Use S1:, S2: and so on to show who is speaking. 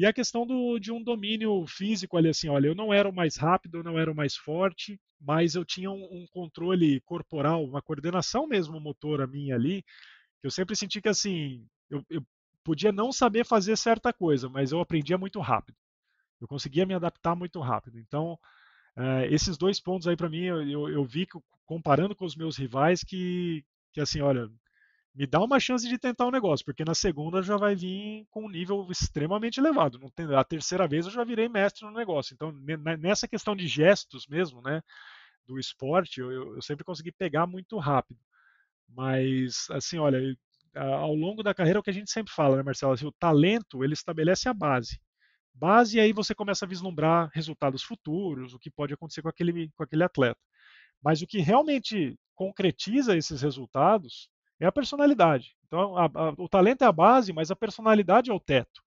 S1: E a questão do, de um domínio físico ali, assim, olha, eu não era o mais rápido, eu não era o mais forte, mas eu tinha um, um controle corporal, uma coordenação mesmo motora minha ali, que eu sempre senti que, assim, eu, eu podia não saber fazer certa coisa, mas eu aprendia muito rápido. Eu conseguia me adaptar muito rápido. Então, eh, esses dois pontos aí para mim eu, eu, eu, vi que comparando com os meus rivais que que assim olha me dá uma chance de tentar o um negócio, porque na segunda já vai vir com um nível extremamente elevado. Não tem, a terceira vez eu já virei mestre no negócio. Então, nessa questão de gestos mesmo, né, do esporte, eu, eu sempre consegui pegar muito rápido. Mas, assim, olha, ao longo da carreira, é o que a gente sempre fala, né, Marcelo? Assim, o talento, ele estabelece a base. Base, e aí você começa a vislumbrar resultados futuros, o que pode acontecer com aquele, com aquele atleta. Mas o que realmente concretiza esses resultados é a personalidade. Então, a, a, o talento é a base, mas a personalidade é o teto.